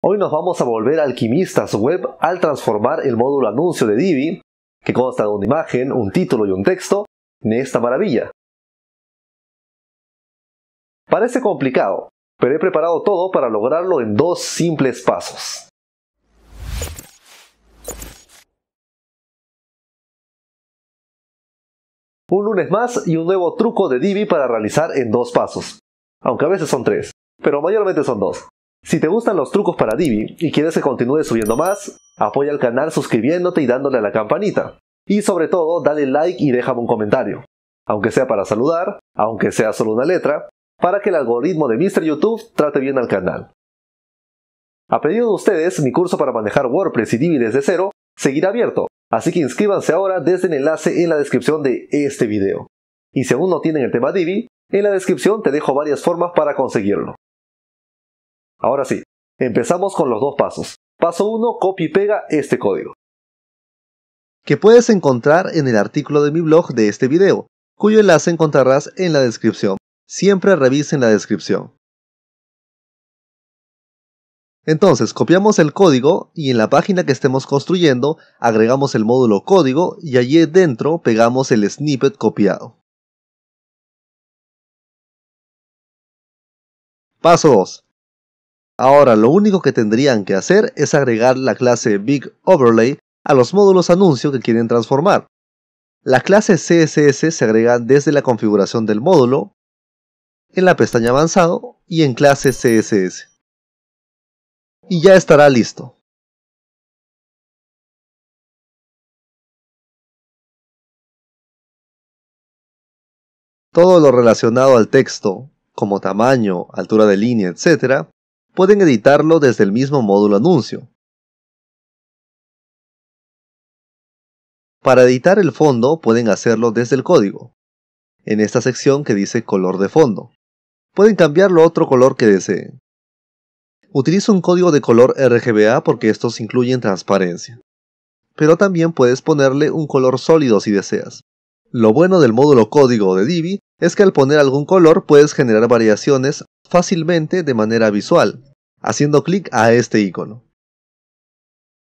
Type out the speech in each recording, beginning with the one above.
Hoy nos vamos a volver alquimistas web al transformar el módulo anuncio de Divi, que consta de una imagen, un título y un texto, en esta maravilla. Parece complicado, pero he preparado todo para lograrlo en dos simples pasos. Un lunes más y un nuevo truco de Divi para realizar en dos pasos, aunque a veces son tres, pero mayormente son dos. Si te gustan los trucos para Divi y quieres que continúe subiendo más, apoya al canal suscribiéndote y dándole a la campanita. Y sobre todo, dale like y déjame un comentario, aunque sea para saludar, aunque sea solo una letra, para que el algoritmo de Mr. YouTube trate bien al canal. A pedido de ustedes, mi curso para manejar WordPress y Divi desde cero seguirá abierto, así que inscríbanse ahora desde el enlace en la descripción de este video. Y si aún no tienen el tema Divi, en la descripción te dejo varias formas para conseguirlo. Ahora sí, empezamos con los dos pasos. Paso 1, copia y pega este código. Que puedes encontrar en el artículo de mi blog de este video, cuyo enlace encontrarás en la descripción. Siempre revisen la descripción. Entonces, copiamos el código y en la página que estemos construyendo agregamos el módulo código y allí dentro pegamos el snippet copiado. Paso 2. Ahora lo único que tendrían que hacer es agregar la clase Big Overlay a los módulos anuncio que quieren transformar. La clase CSS se agrega desde la configuración del módulo, en la pestaña avanzado y en clase CSS. Y ya estará listo. Todo lo relacionado al texto, como tamaño, altura de línea, etc., pueden editarlo desde el mismo módulo anuncio. Para editar el fondo pueden hacerlo desde el código, en esta sección que dice color de fondo. Pueden cambiarlo a otro color que deseen. Utilizo un código de color RGBA porque estos incluyen transparencia. Pero también puedes ponerle un color sólido si deseas. Lo bueno del módulo código de Divi es que al poner algún color puedes generar variaciones fácilmente de manera visual, haciendo clic a este icono.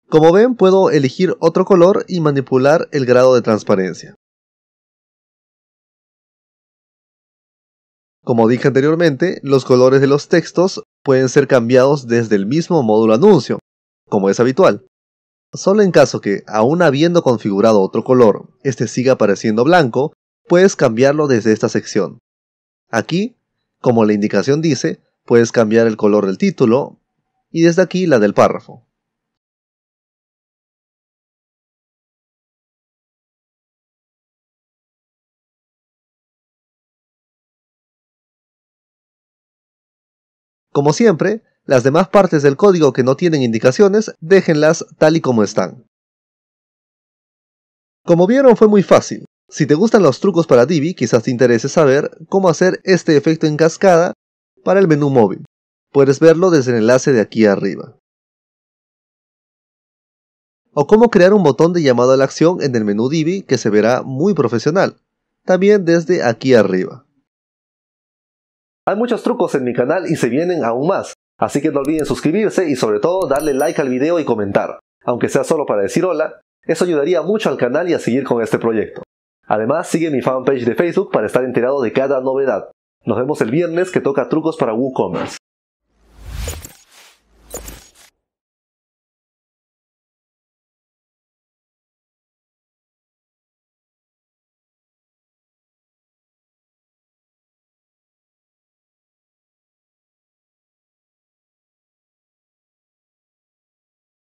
Como ven, puedo elegir otro color y manipular el grado de transparencia. Como dije anteriormente, los colores de los textos pueden ser cambiados desde el mismo módulo anuncio, como es habitual. Solo en caso que, aún habiendo configurado otro color, este siga apareciendo blanco, puedes cambiarlo desde esta sección. Aquí, como la indicación dice, Puedes cambiar el color del título y desde aquí la del párrafo. Como siempre, las demás partes del código que no tienen indicaciones, déjenlas tal y como están. Como vieron fue muy fácil. Si te gustan los trucos para Divi, quizás te interese saber cómo hacer este efecto en cascada para el menú móvil. Puedes verlo desde el enlace de aquí arriba. O cómo crear un botón de llamado a la acción en el menú Divi que se verá muy profesional, también desde aquí arriba. Hay muchos trucos en mi canal y se vienen aún más, así que no olviden suscribirse y sobre todo darle like al video y comentar, aunque sea solo para decir hola, eso ayudaría mucho al canal y a seguir con este proyecto. Además, sigue mi fanpage de Facebook para estar enterado de cada novedad. Nos vemos el viernes que toca trucos para WooCommerce.